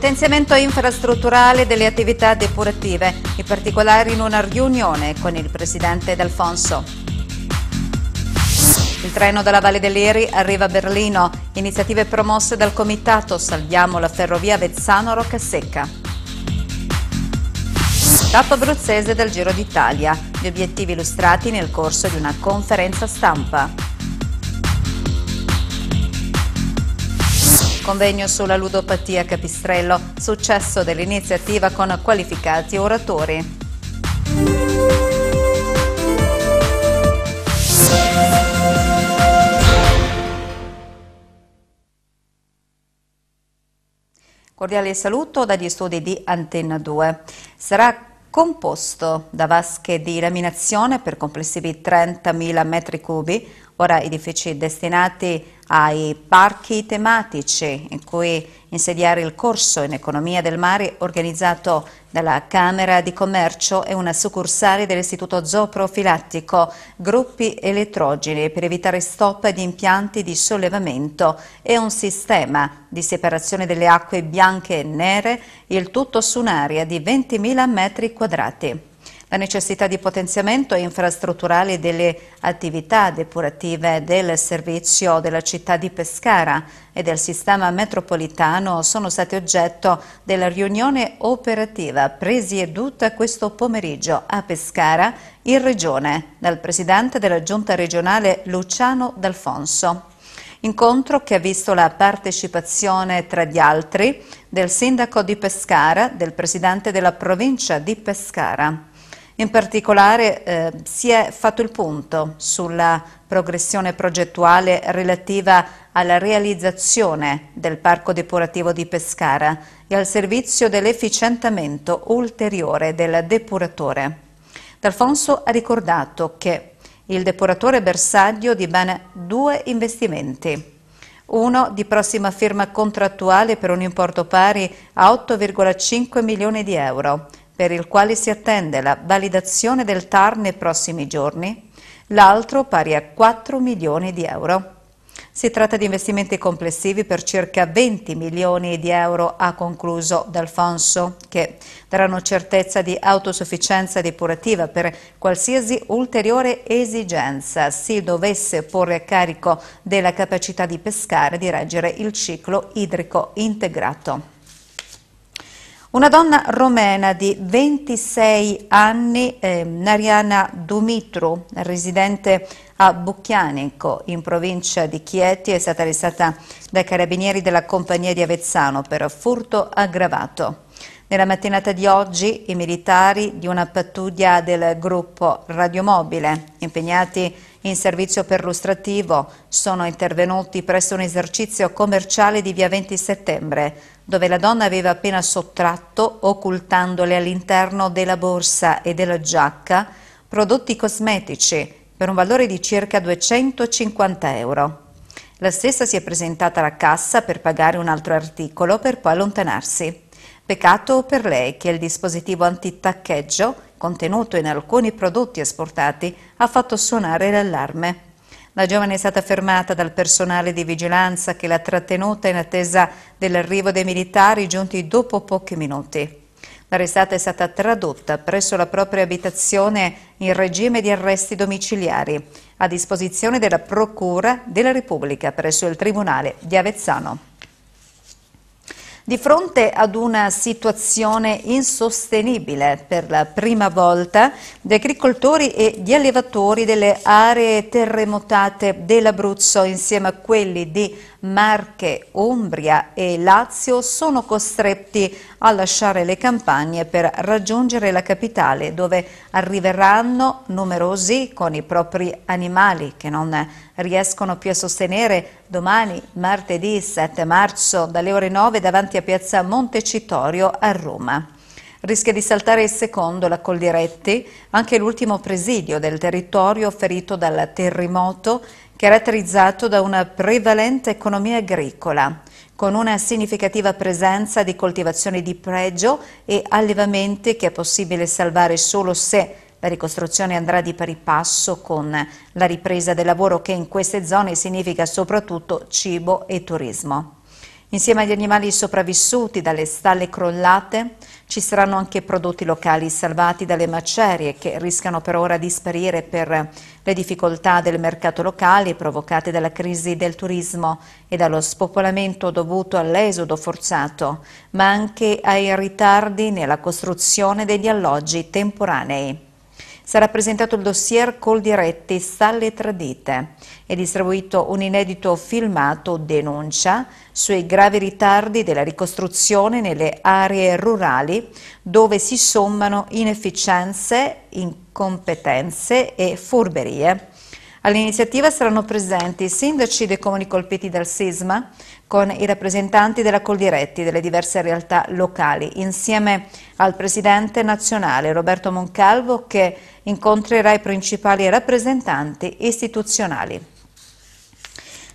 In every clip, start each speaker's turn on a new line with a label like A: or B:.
A: Potenziamento infrastrutturale delle attività depurative, in particolare in una riunione con il presidente D'Alfonso. Il treno dalla Valle dell'Iri arriva a Berlino, iniziative promosse dal comitato Salviamo la ferrovia Vezzano-Roccasecca. Tappa abruzzese del Giro d'Italia, gli obiettivi illustrati nel corso di una conferenza stampa. convegno sulla ludopatia Capistrello, successo dell'iniziativa con qualificati oratori. Cordiale saluto dagli studi di Antenna 2. Sarà composto da vasche di laminazione per complessivi 30.000 metri cubi, ora edifici destinati a ai parchi tematici in cui insediare il corso in economia del mare organizzato dalla Camera di Commercio e una succursale dell'Istituto Zooprofilattico, gruppi elettrogeni per evitare stop di impianti di sollevamento e un sistema di separazione delle acque bianche e nere, il tutto su un'area di 20.000 metri quadrati. La necessità di potenziamento infrastrutturale delle attività depurative del servizio della città di Pescara e del sistema metropolitano sono stati oggetto della riunione operativa presieduta questo pomeriggio a Pescara in Regione dal Presidente della Giunta regionale Luciano D'Alfonso. Incontro che ha visto la partecipazione, tra gli altri, del Sindaco di Pescara, del Presidente della Provincia di Pescara. In particolare eh, si è fatto il punto sulla progressione progettuale relativa alla realizzazione del parco depurativo di Pescara e al servizio dell'efficientamento ulteriore del depuratore. D'Alfonso ha ricordato che il depuratore è bersaglio di ben due investimenti uno di prossima firma contrattuale per un importo pari a 8,5 milioni di euro per il quale si attende la validazione del TAR nei prossimi giorni, l'altro pari a 4 milioni di euro. Si tratta di investimenti complessivi per circa 20 milioni di euro, ha concluso D'Alfonso, che daranno certezza di autosufficienza depurativa per qualsiasi ulteriore esigenza si dovesse porre a carico della capacità di pescare e di reggere il ciclo idrico integrato. Una donna romena di 26 anni, eh, Nariana Dumitru, residente a Bucchianico, in provincia di Chieti, è stata arrestata dai carabinieri della compagnia di Avezzano per furto aggravato. Nella mattinata di oggi i militari di una pattuglia del gruppo Radiomobile, impegnati in servizio perlustrativo sono intervenuti presso un esercizio commerciale di via 20 settembre, dove la donna aveva appena sottratto, occultandole all'interno della borsa e della giacca, prodotti cosmetici per un valore di circa 250 euro. La stessa si è presentata alla cassa per pagare un altro articolo per poi allontanarsi. Peccato per lei che il dispositivo antitaccheggio contenuto in alcuni prodotti esportati ha fatto suonare l'allarme. La giovane è stata fermata dal personale di vigilanza che l'ha trattenuta in attesa dell'arrivo dei militari giunti dopo pochi minuti. L'arrestata è stata tradotta presso la propria abitazione in regime di arresti domiciliari a disposizione della Procura della Repubblica presso il Tribunale di Avezzano. Di fronte ad una situazione insostenibile per la prima volta, gli agricoltori e gli allevatori delle aree terremotate dell'Abruzzo insieme a quelli di Marche, Umbria e Lazio sono costretti a lasciare le campagne per raggiungere la capitale dove arriveranno numerosi con i propri animali che non riescono più a sostenere domani martedì 7 marzo dalle ore 9 davanti a piazza Montecitorio a Roma. Rischia di saltare secondo, la Coldiretti, anche l'ultimo presidio del territorio ferito dal terremoto caratterizzato da una prevalente economia agricola, con una significativa presenza di coltivazioni di pregio e allevamenti che è possibile salvare solo se la ricostruzione andrà di pari passo con la ripresa del lavoro che in queste zone significa soprattutto cibo e turismo. Insieme agli animali sopravvissuti dalle stalle crollate, ci saranno anche prodotti locali salvati dalle macerie che rischiano per ora di sparire per le difficoltà del mercato locale provocate dalla crisi del turismo e dallo spopolamento dovuto all'esodo forzato, ma anche ai ritardi nella costruzione degli alloggi temporanei sarà presentato il dossier Col Diretti Stalle Tradite. e distribuito un inedito filmato denuncia sui gravi ritardi della ricostruzione nelle aree rurali dove si sommano inefficienze, incompetenze e furberie. All'iniziativa saranno presenti sindaci dei comuni colpiti dal sisma, con i rappresentanti della Coldiretti delle diverse realtà locali, insieme al presidente nazionale Roberto Moncalvo che incontrerà i principali rappresentanti istituzionali.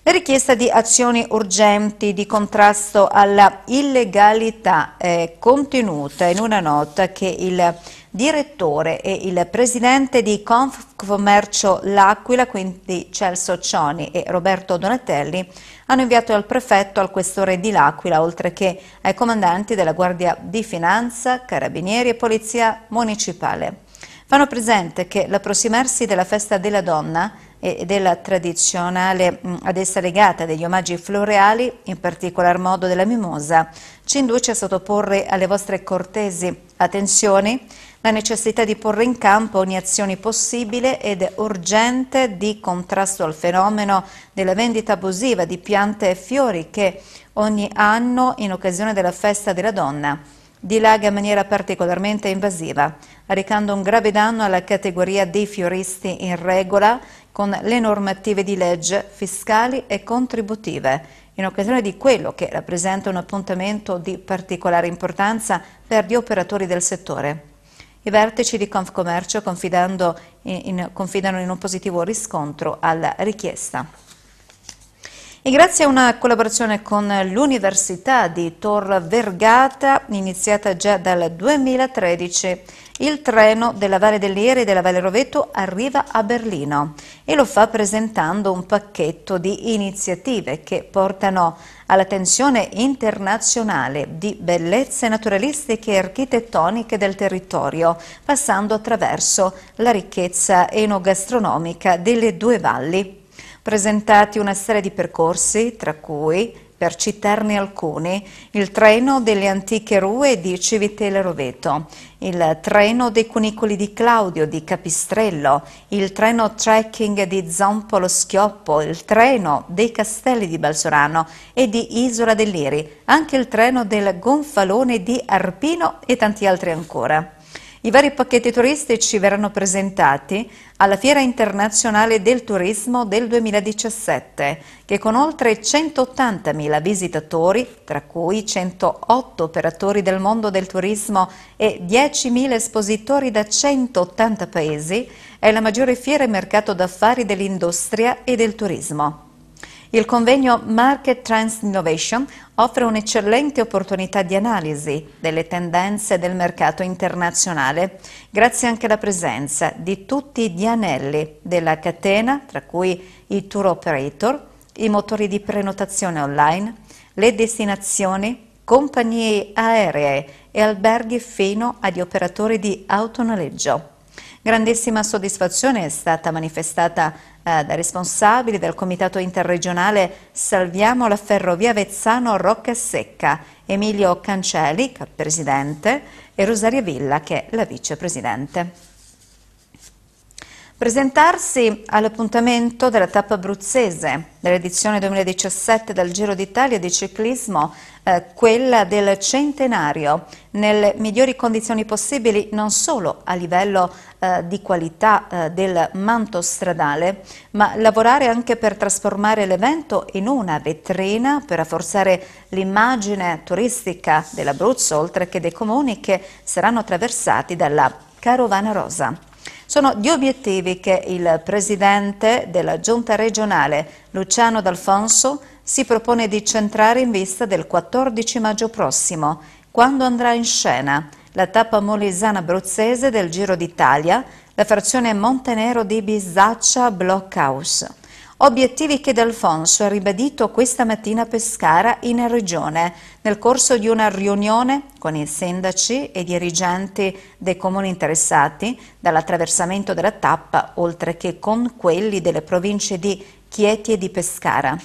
A: La richiesta di azioni urgenti di contrasto alla illegalità è contenuta in una nota che il direttore e il presidente di Confcommercio L'Aquila, quindi Celso Cioni e Roberto Donatelli, hanno inviato al prefetto, al questore di L'Aquila, oltre che ai comandanti della Guardia di Finanza, Carabinieri e Polizia Municipale. Fanno presente che l'approssimarsi della Festa della Donna e della tradizionale ad essa legata degli omaggi floreali, in particolar modo della mimosa, ci induce a sottoporre alle vostre cortesi Attenzione, la necessità di porre in campo ogni azione possibile ed urgente di contrasto al fenomeno della vendita abusiva di piante e fiori che ogni anno, in occasione della festa della donna, dilaga in maniera particolarmente invasiva, arrecando un grave danno alla categoria dei fioristi in regola con le normative di legge fiscali e contributive in occasione di quello che rappresenta un appuntamento di particolare importanza per gli operatori del settore. I vertici di Confcommercio confidano in, in, in un positivo riscontro alla richiesta. E grazie a una collaborazione con l'Università di Tor Vergata, iniziata già dal 2013, il treno della Valle dell'Ieri e della Valle Roveto arriva a Berlino e lo fa presentando un pacchetto di iniziative che portano all'attenzione internazionale di bellezze naturalistiche e architettoniche del territorio, passando attraverso la ricchezza enogastronomica delle due valli presentati una serie di percorsi, tra cui per citarne alcuni, il treno delle antiche rue di Civitele Roveto, il treno dei cunicoli di Claudio di Capistrello, il treno trekking di Zompolo Schioppo, il treno dei castelli di Balsorano e di Isola dell'Iri, anche il treno del Gonfalone di Arpino e tanti altri ancora. I vari pacchetti turistici verranno presentati alla Fiera Internazionale del Turismo del 2017, che con oltre 180.000 visitatori, tra cui 108 operatori del mondo del turismo e 10.000 espositori da 180 paesi, è la maggiore fiera e mercato d'affari dell'industria e del turismo. Il convegno Market Trends Innovation offre un'eccellente opportunità di analisi delle tendenze del mercato internazionale, grazie anche alla presenza di tutti gli anelli della catena, tra cui i tour operator, i motori di prenotazione online, le destinazioni, compagnie aeree e alberghi fino agli operatori di autonoleggio. Grandissima soddisfazione è stata manifestata eh, dai responsabili del comitato interregionale Salviamo la ferrovia Vezzano Rocca Secca, Emilio Cancelli, presidente, e Rosaria Villa, che è la vicepresidente. Presentarsi all'appuntamento della tappa abruzzese dell'edizione 2017 del Giro d'Italia di ciclismo, eh, quella del centenario, nelle migliori condizioni possibili non solo a livello eh, di qualità eh, del manto stradale, ma lavorare anche per trasformare l'evento in una vetrina per rafforzare l'immagine turistica dell'Abruzzo, oltre che dei comuni che saranno attraversati dalla Carovana Rosa. Sono gli obiettivi che il presidente della giunta regionale, Luciano D'Alfonso, si propone di centrare in vista del 14 maggio prossimo, quando andrà in scena la tappa molisana abruzzese del Giro d'Italia, la frazione Montenero di Bisaccia Blockhouse. Obiettivi che D'Alfonso ha ribadito questa mattina a Pescara in Regione, nel corso di una riunione con i sindaci e i dirigenti dei comuni interessati dall'attraversamento della tappa, oltre che con quelli delle province di Chieti e di Pescara.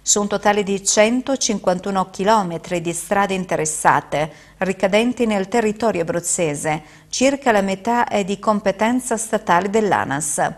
A: Su un totale di 151 km di strade interessate, ricadenti nel territorio abruzzese, circa la metà è di competenza statale dell'ANAS.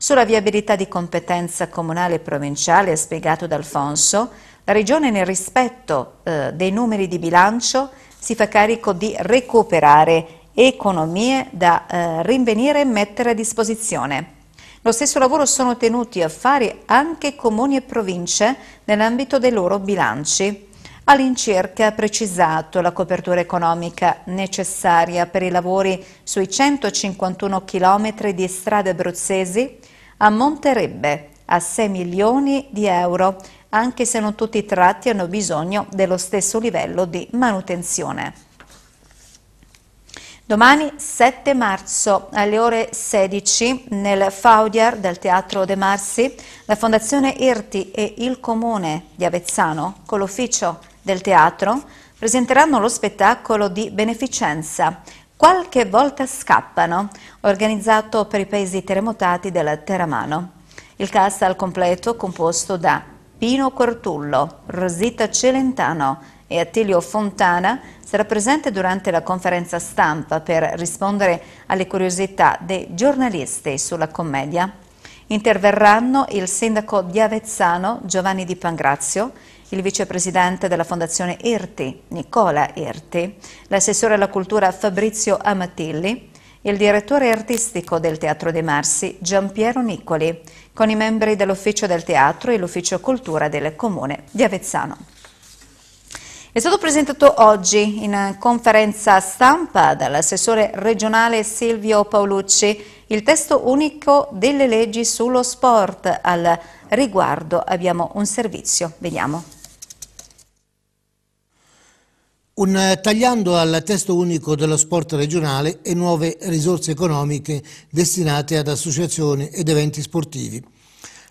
A: Sulla viabilità di competenza comunale e provinciale, ha spiegato D'Alfonso, la Regione nel rispetto eh, dei numeri di bilancio si fa carico di recuperare economie da eh, rinvenire e mettere a disposizione. Lo stesso lavoro sono tenuti a fare anche comuni e province nell'ambito dei loro bilanci. All'incirca ha precisato la copertura economica necessaria per i lavori sui 151 km di strade abruzzesi ammonterebbe a 6 milioni di euro, anche se non tutti i tratti hanno bisogno dello stesso livello di manutenzione. Domani 7 marzo alle ore 16 nel Faudiar del Teatro De Marsi, la Fondazione Irti e il Comune di Avezzano, con l'ufficio del teatro, presenteranno lo spettacolo di beneficenza Qualche volta scappano, organizzato per i paesi terremotati della Teramano. Il cast al completo composto da Pino Quartullo, Rosita Celentano e Attilio Fontana sarà presente durante la conferenza stampa per rispondere alle curiosità dei giornalisti sulla commedia. Interverranno il sindaco di Avezzano Giovanni Di Pangrazio, il vicepresidente della Fondazione Irti, Nicola Irti, l'assessore alla cultura Fabrizio Amatilli, il direttore artistico del Teatro dei Marsi, Giampiero Nicoli, con i membri dell'Ufficio del Teatro e l'Ufficio Cultura del Comune di Avezzano. È stato presentato oggi in conferenza stampa dall'assessore regionale Silvio Paolucci il testo unico delle leggi sullo sport. Al riguardo abbiamo un servizio. Vediamo.
B: Un eh, tagliando al testo unico dello sport regionale e nuove risorse economiche destinate ad associazioni ed eventi sportivi.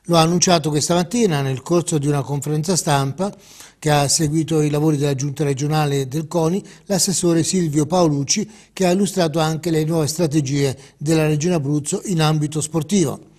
B: Lo ha annunciato questa mattina nel corso di una conferenza stampa che ha seguito i lavori della giunta regionale del CONI l'assessore Silvio Paolucci che ha illustrato anche le nuove strategie della Regione Abruzzo in ambito sportivo.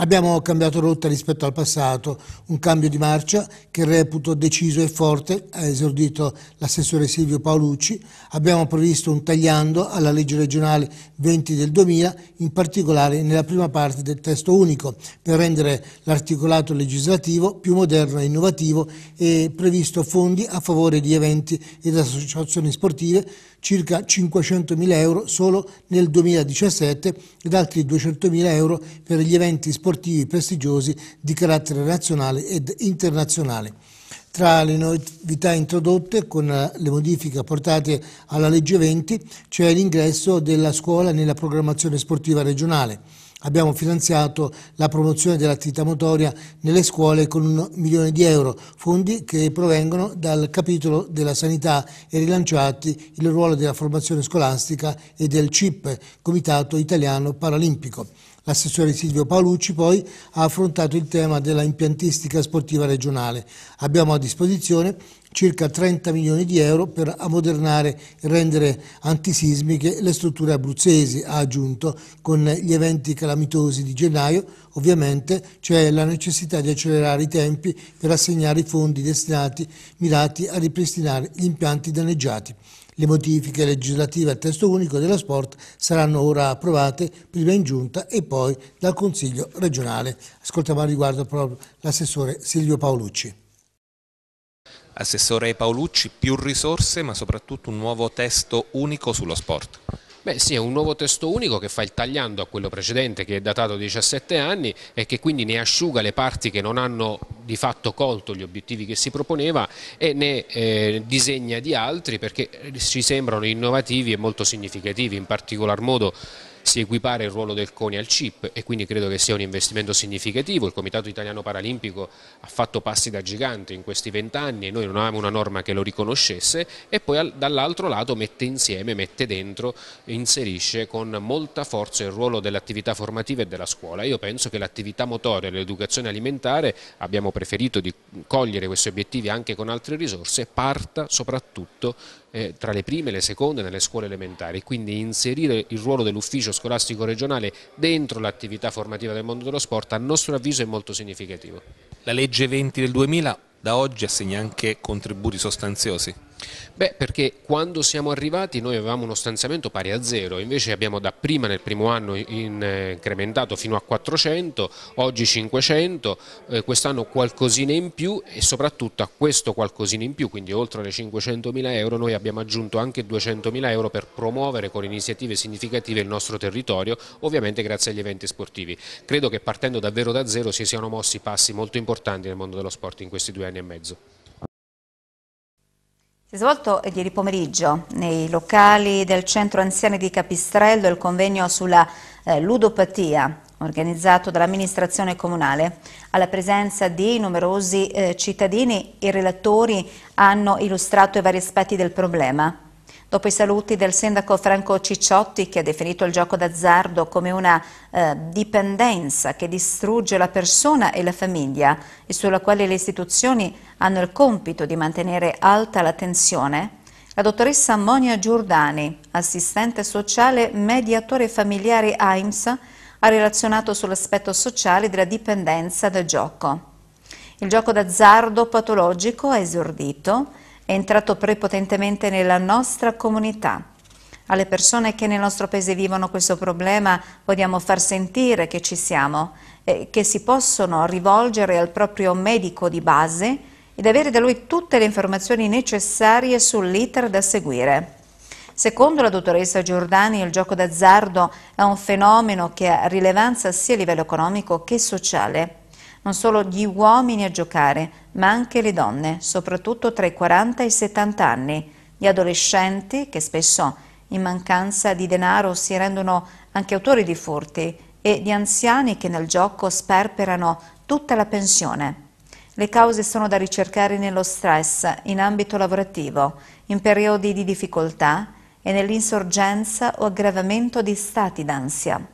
B: Abbiamo cambiato rotta rispetto al passato, un cambio di marcia che reputo deciso e forte, ha esordito l'assessore Silvio Paolucci. Abbiamo previsto un tagliando alla legge regionale 20 del 2000, in particolare nella prima parte del testo unico, per rendere l'articolato legislativo più moderno e innovativo e previsto fondi a favore di eventi ed associazioni sportive circa 500.000 euro solo nel 2017 ed altri 200.000 euro per gli eventi sportivi prestigiosi di carattere nazionale ed internazionale. Tra le novità introdotte con le modifiche apportate alla legge 20 c'è l'ingresso della scuola nella programmazione sportiva regionale. Abbiamo finanziato la promozione dell'attività motoria nelle scuole con un milione di euro, fondi che provengono dal capitolo della sanità e rilanciati il ruolo della formazione scolastica e del CIP, Comitato Italiano Paralimpico. L'assessore Silvio Paolucci poi ha affrontato il tema della impiantistica sportiva regionale. Abbiamo a disposizione circa 30 milioni di euro per ammodernare e rendere antisismiche le strutture abruzzesi, ha aggiunto, con gli eventi calamitosi di gennaio. Ovviamente c'è la necessità di accelerare i tempi per assegnare i fondi destinati mirati a ripristinare gli impianti danneggiati. Le modifiche legislative al testo unico dello sport saranno ora approvate prima in giunta e poi dal Consiglio regionale. Ascoltiamo al riguardo proprio l'assessore Silvio Paolucci.
C: Assessore Paolucci, più risorse ma soprattutto un nuovo testo unico sullo sport. Beh sì, è un nuovo testo unico che fa il tagliando a quello precedente che è datato 17 anni e che quindi ne asciuga le parti che non hanno di fatto colto gli obiettivi che si proponeva e ne eh, disegna di altri perché ci sembrano innovativi e molto significativi, in particolar modo si equipara il ruolo del CONI al CIP e quindi credo che sia un investimento significativo. Il Comitato Italiano Paralimpico ha fatto passi da gigante in questi vent'anni e noi non avevamo una norma che lo riconoscesse e poi dall'altro lato mette insieme, mette dentro, inserisce con molta forza il ruolo dell'attività formativa e della scuola. Io penso che l'attività motoria e l'educazione alimentare, abbiamo preferito di cogliere questi obiettivi anche con altre risorse, parta soprattutto eh, tra le prime e le seconde nelle scuole elementari, quindi inserire il ruolo dell'ufficio scolastico regionale dentro l'attività formativa del mondo dello sport a nostro avviso è molto significativo. La legge 20 del 2000 da oggi assegna anche contributi sostanziosi? Beh, perché quando siamo arrivati noi avevamo uno stanziamento pari a zero, invece abbiamo da prima nel primo anno eh, incrementato fino a 400, oggi 500, eh, quest'anno qualcosina in più e soprattutto a questo qualcosina in più, quindi oltre alle 500.000 euro noi abbiamo aggiunto anche 200.000 euro per promuovere con iniziative significative il nostro territorio, ovviamente grazie agli eventi sportivi. Credo che partendo davvero da zero si siano mossi passi molto importanti nel mondo dello sport in questi due anni anni e mezzo.
A: Si è svolto ieri pomeriggio nei locali del centro anziani di Capistrello il convegno sulla eh, ludopatia organizzato dall'amministrazione comunale. Alla presenza di numerosi eh, cittadini, i relatori hanno illustrato i vari aspetti del problema. Dopo i saluti del sindaco Franco Cicciotti che ha definito il gioco d'azzardo come una eh, dipendenza che distrugge la persona e la famiglia e sulla quale le istituzioni hanno il compito di mantenere alta l'attenzione, la dottoressa Monia Giordani, assistente sociale mediatore familiare AIMS, ha relazionato sull'aspetto sociale della dipendenza dal gioco. Il gioco d'azzardo patologico ha esordito è entrato prepotentemente nella nostra comunità. Alle persone che nel nostro paese vivono questo problema vogliamo far sentire che ci siamo, e che si possono rivolgere al proprio medico di base ed avere da lui tutte le informazioni necessarie sull'iter da seguire. Secondo la dottoressa Giordani il gioco d'azzardo è un fenomeno che ha rilevanza sia a livello economico che sociale non solo gli uomini a giocare, ma anche le donne, soprattutto tra i 40 e i 70 anni, gli adolescenti che spesso in mancanza di denaro si rendono anche autori di furti e gli anziani che nel gioco sperperano tutta la pensione. Le cause sono da ricercare nello stress in ambito lavorativo, in periodi di difficoltà e nell'insorgenza o aggravamento di stati d'ansia.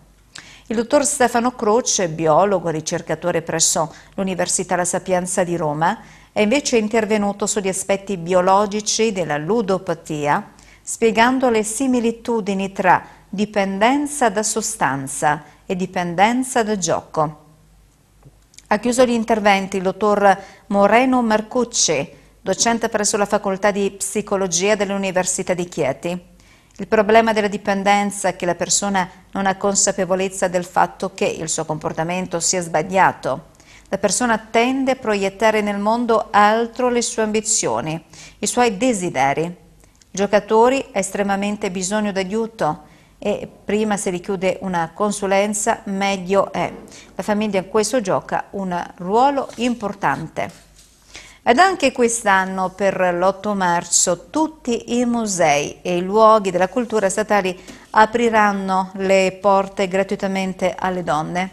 A: Il dottor Stefano Croce, biologo e ricercatore presso l'Università La Sapienza di Roma, è invece intervenuto sugli aspetti biologici della ludopatia, spiegando le similitudini tra dipendenza da sostanza e dipendenza da gioco. Ha chiuso gli interventi il dottor Moreno Marcucci, docente presso la Facoltà di Psicologia dell'Università di Chieti. Il problema della dipendenza è che la persona non ha consapevolezza del fatto che il suo comportamento sia sbagliato. La persona tende a proiettare nel mondo altro le sue ambizioni, i suoi desideri. I giocatori ha estremamente bisogno d'aiuto e prima si richiude una consulenza meglio è. La famiglia in questo gioca un ruolo importante. Ed anche quest'anno, per l'8 marzo, tutti i musei e i luoghi della cultura statali apriranno le porte gratuitamente alle donne.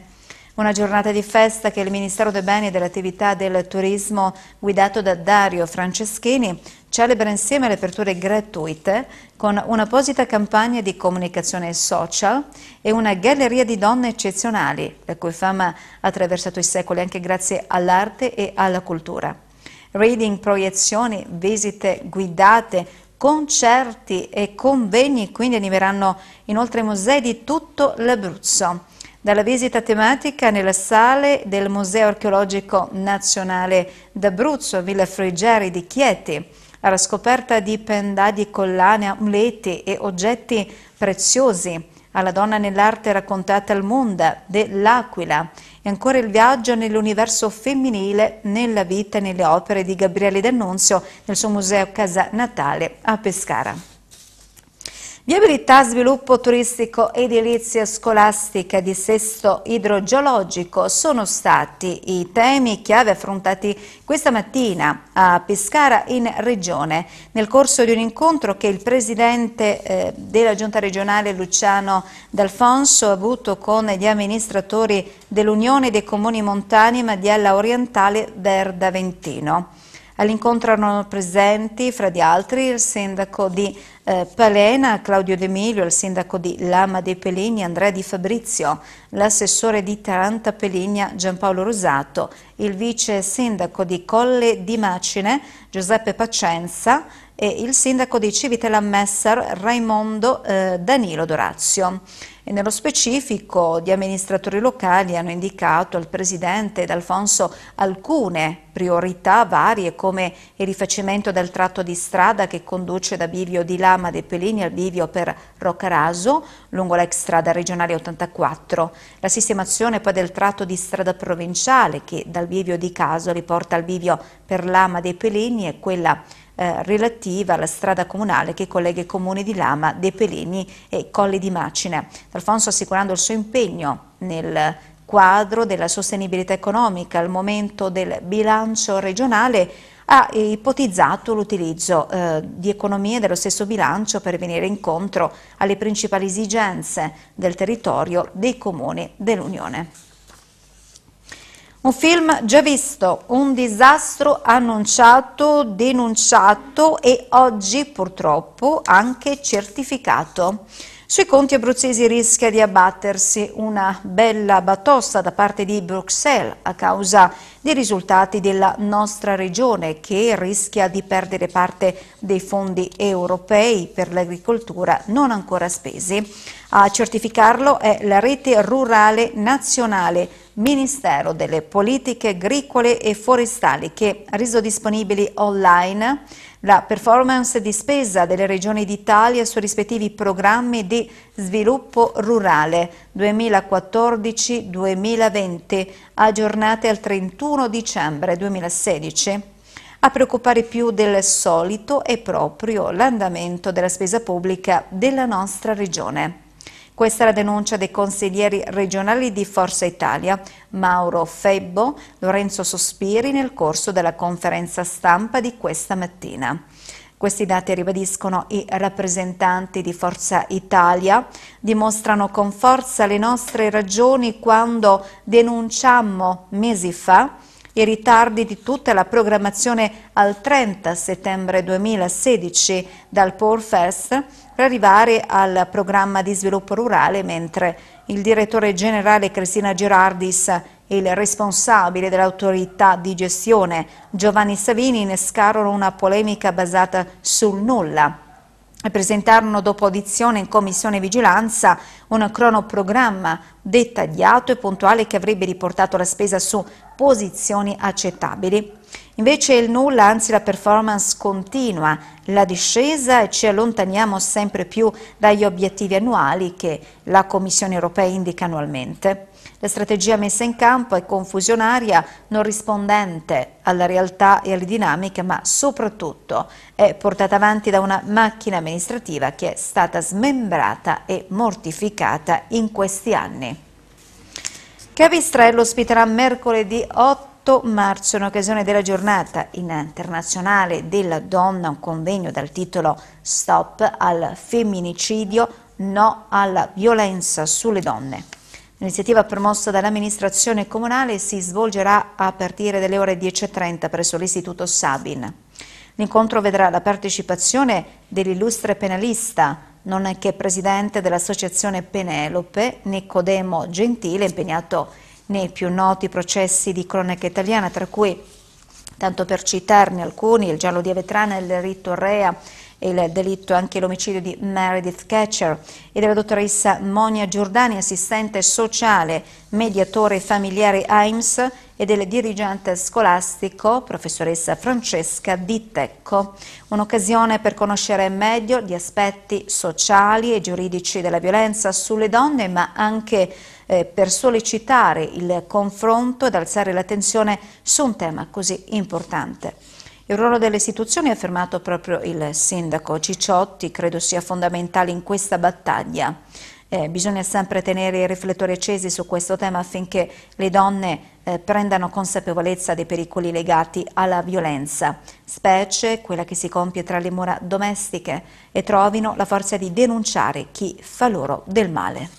A: Una giornata di festa che il Ministero dei Beni e delle Attività del Turismo, guidato da Dario Franceschini, celebra insieme le aperture gratuite con un'apposita campagna di comunicazione social e una galleria di donne eccezionali, la cui fama ha attraversato i secoli anche grazie all'arte e alla cultura reading, proiezioni, visite guidate, concerti e convegni, quindi animeranno inoltre i musei di tutto l'Abruzzo. Dalla visita tematica nelle sale del Museo Archeologico Nazionale d'Abruzzo Villa Frigeri di Chieti, alla scoperta di pendagli, collane, amuleti e oggetti preziosi, alla donna nell'arte raccontata al mondo dell'Aquila, e ancora il viaggio nell'universo femminile, nella vita e nelle opere di Gabriele D'Annunzio nel suo museo Casa Natale a Pescara. Viabilità, sviluppo turistico, edilizia scolastica, di sesto idrogeologico sono stati i temi chiave affrontati questa mattina a Pescara in Regione nel corso di un incontro che il Presidente eh, della Giunta regionale Luciano D'Alfonso ha avuto con gli amministratori dell'Unione dei Comuni Montani Madiella Orientale Verda Ventino. All'incontro erano presenti, fra gli altri, il sindaco di eh, Palena, Claudio D'Emilio, il sindaco di Lama dei Peligni, Andrea Di Fabrizio, l'assessore di Taranta Peligna, Giampaolo Rosato, il vice sindaco di Colle di Macine, Giuseppe Pacenza, e il sindaco di Civitella Messer, Raimondo eh, Danilo Dorazio e nello specifico gli amministratori locali hanno indicato al Presidente D'Alfonso alcune priorità varie come il rifacimento del tratto di strada che conduce da bivio di Lama dei Pelini al bivio per Roccaraso lungo l'ex strada regionale 84, la sistemazione poi del tratto di strada provinciale che dal bivio di Casoli porta al bivio per Lama dei Pelini e quella eh, relativa alla strada comunale che collega i comuni di Lama, De Pelini e Colli di Macine. Dal Alfonso assicurando il suo impegno nel quadro della sostenibilità economica al momento del bilancio regionale ha ipotizzato l'utilizzo eh, di economie dello stesso bilancio per venire incontro alle principali esigenze del territorio dei comuni dell'Unione. Un film già visto, un disastro annunciato, denunciato e oggi purtroppo anche certificato. Sui conti abruzzesi rischia di abbattersi una bella batosta da parte di Bruxelles a causa dei risultati della nostra regione che rischia di perdere parte dei fondi europei per l'agricoltura non ancora spesi. A certificarlo è la rete rurale nazionale Ministero delle Politiche Agricole e Forestali che ha reso disponibili online la performance di spesa delle regioni d'Italia sui rispettivi programmi di sviluppo rurale 2014-2020, aggiornate al 31 dicembre 2016. A preoccupare più del solito è proprio l'andamento della spesa pubblica della nostra regione. Questa è la denuncia dei consiglieri regionali di Forza Italia, Mauro Febbo, Lorenzo Sospiri, nel corso della conferenza stampa di questa mattina. Questi dati, ribadiscono i rappresentanti di Forza Italia, dimostrano con forza le nostre ragioni quando denunciammo mesi fa i ritardi di tutta la programmazione al 30 settembre 2016 dal Porfest per arrivare al programma di sviluppo rurale, mentre il direttore generale Cristina Gerardis e il responsabile dell'autorità di gestione Giovanni Savini innescarono una polemica basata sul nulla presentarono dopo audizione in Commissione Vigilanza un cronoprogramma dettagliato e puntuale che avrebbe riportato la spesa su posizioni accettabili. Invece il nulla, anzi la performance continua, la discesa e ci allontaniamo sempre più dagli obiettivi annuali che la Commissione europea indica annualmente. La strategia messa in campo è confusionaria, non rispondente alla realtà e alle dinamiche, ma soprattutto è portata avanti da una macchina amministrativa che è stata smembrata e mortificata in questi anni. Capistrello ospiterà mercoledì 8 8 marzo, in occasione della giornata internazionale della donna, un convegno dal titolo Stop al femminicidio, no alla violenza sulle donne. L'iniziativa promossa dall'amministrazione comunale si svolgerà a partire dalle ore 10.30 presso l'Istituto Sabin. L'incontro vedrà la partecipazione dell'illustre penalista, nonché presidente dell'Associazione Penelope, Nicodemo Gentile, impegnato in nei più noti processi di cronaca italiana, tra cui, tanto per citarne alcuni, il giallo di Avetrana, il delitto Rea, il delitto anche l'omicidio di Meredith Catcher e della dottoressa Monia Giordani, assistente sociale, mediatore familiare AIMS e del dirigente scolastico, professoressa Francesca Dittecco. Un'occasione per conoscere meglio gli aspetti sociali e giuridici della violenza sulle donne, ma anche eh, per sollecitare il confronto ed alzare l'attenzione su un tema così importante. Il ruolo delle istituzioni, ha affermato proprio il sindaco Cicciotti, credo sia fondamentale in questa battaglia. Eh, bisogna sempre tenere i riflettori accesi su questo tema affinché le donne eh, prendano consapevolezza dei pericoli legati alla violenza, specie quella che si compie tra le mura domestiche, e trovino la forza di denunciare chi fa loro del male.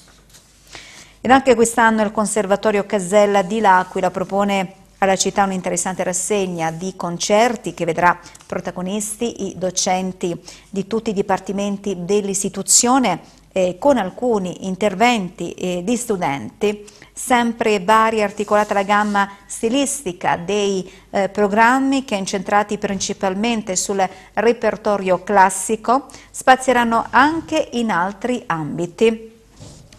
A: Ed anche quest'anno il Conservatorio Casella di L'Aquila propone alla città un'interessante rassegna di concerti che vedrà protagonisti i docenti di tutti i dipartimenti dell'istituzione eh, con alcuni interventi eh, di studenti sempre varia articolata la gamma stilistica dei eh, programmi che incentrati principalmente sul repertorio classico spazieranno anche in altri ambiti.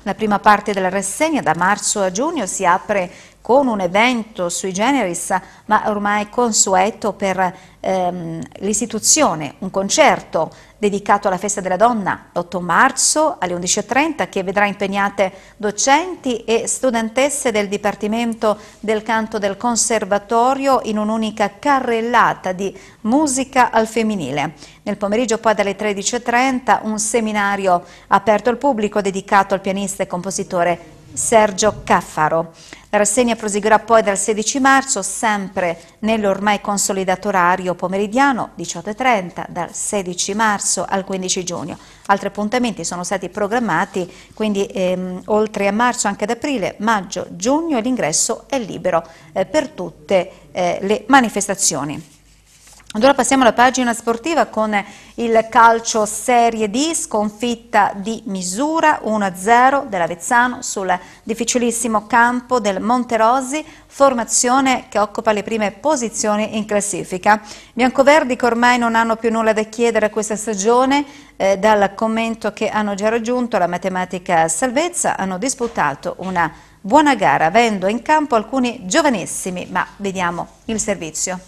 A: La prima parte della rassegna da marzo a giugno si apre con un evento sui generis, ma ormai consueto per ehm, l'istituzione, un concerto dedicato alla festa della donna l'8 marzo alle 11.30 che vedrà impegnate docenti e studentesse del Dipartimento del Canto del Conservatorio in un'unica carrellata di musica al femminile. Nel pomeriggio poi dalle 13.30 un seminario aperto al pubblico dedicato al pianista e compositore Sergio Caffaro. La rassegna proseguirà poi dal 16 marzo, sempre nell'ormai consolidato orario pomeridiano, 18.30, dal 16 marzo al 15 giugno. Altri appuntamenti sono stati programmati, quindi ehm, oltre a marzo anche ad aprile, maggio, giugno e l'ingresso è libero eh, per tutte eh, le manifestazioni. Allora passiamo alla pagina sportiva con il calcio Serie D, sconfitta di misura 1-0 dell'Avezzano sul difficilissimo campo del Monterosi, formazione che occupa le prime posizioni in classifica. Biancoverdi che ormai non hanno più nulla da chiedere a questa stagione, eh, dal commento che hanno già raggiunto la matematica salvezza, hanno disputato una buona gara avendo in campo alcuni giovanissimi, ma vediamo il servizio.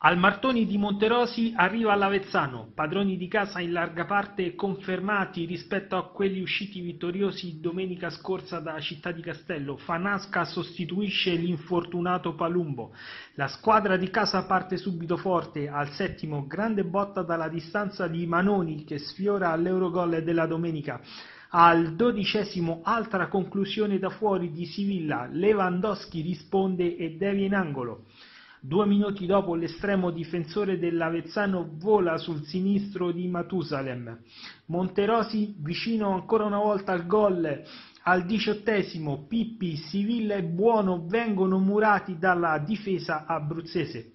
D: Al Martoni di Monterosi arriva l'Avezzano, padroni di casa in larga parte confermati rispetto a quelli usciti vittoriosi domenica scorsa da Città di Castello. Fanasca sostituisce l'infortunato Palumbo. La squadra di casa parte subito forte, al settimo grande botta dalla distanza di Manoni che sfiora l'Eurogol della domenica al dodicesimo altra conclusione da fuori di Sivilla, Lewandowski risponde e devia in angolo. Due minuti dopo l'estremo difensore dell'Avezzano vola sul sinistro di Matusalem. Monterosi vicino ancora una volta al gol. Al diciottesimo Pippi, Sivilla e Buono vengono murati dalla difesa abruzzese.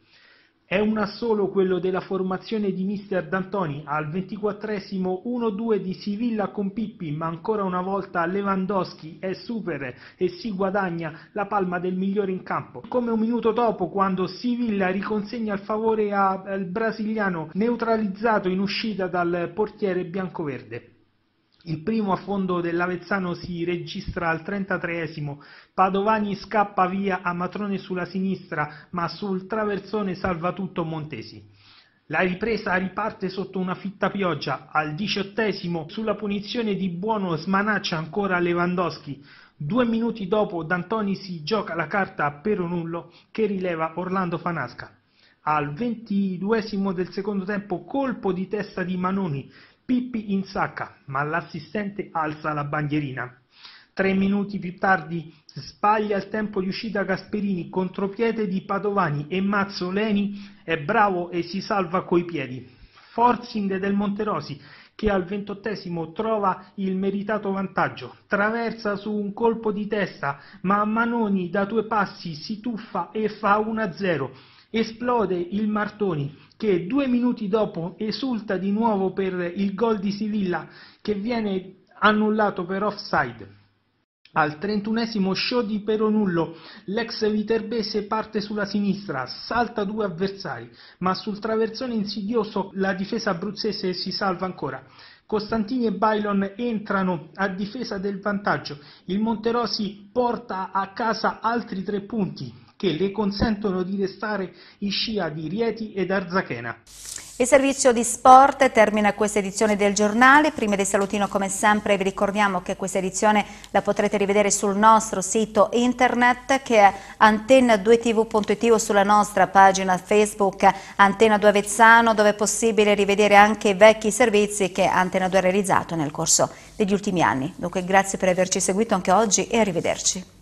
D: È un assolo quello della formazione di mister D'Antoni al 24esimo 1-2 di Sivilla con Pippi, ma ancora una volta Lewandowski è super e si guadagna la palma del migliore in campo. Come un minuto dopo quando Sivilla riconsegna il favore al brasiliano neutralizzato in uscita dal portiere biancoverde. Il primo a fondo dell'Avezzano si registra al 33 Padovani scappa via a Matrone sulla sinistra, ma sul traversone salva tutto Montesi. La ripresa riparte sotto una fitta pioggia, al 18 sulla punizione di Buono smanaccia ancora Lewandowski. Due minuti dopo D'Antoni si gioca la carta a un nullo che rileva Orlando Fanasca al ventiduesimo del secondo tempo colpo di testa di Manoni Pippi insacca, ma l'assistente alza la bandierina. Tre minuti più tardi sbaglia il tempo di uscita Gasperini, contropiede di Padovani e Mazzoleni è bravo e si salva coi piedi. Forzing del Monterosi che al ventottesimo trova il meritato vantaggio, traversa su un colpo di testa, ma Manoni da due passi si tuffa e fa 1-0 esplode il Martoni che due minuti dopo esulta di nuovo per il gol di Sivilla che viene annullato per offside. Al trentunesimo show di Peronullo, l'ex Viterbese parte sulla sinistra, salta due avversari, ma sul traversone insidioso la difesa abruzzese si salva ancora. Costantini e Bailon entrano a difesa del vantaggio, il Monterosi porta a casa altri tre punti che le consentono di restare in scia di Rieti ed Arzachena.
A: Il servizio di sport termina questa edizione del giornale. Prima di salutino come sempre vi ricordiamo che questa edizione la potrete rivedere sul nostro sito internet che è antenna2tv.it o sulla nostra pagina Facebook Antenna 2 Avezzano dove è possibile rivedere anche i vecchi servizi che Antenna 2 ha realizzato nel corso degli ultimi anni. Dunque grazie per averci seguito anche oggi e arrivederci.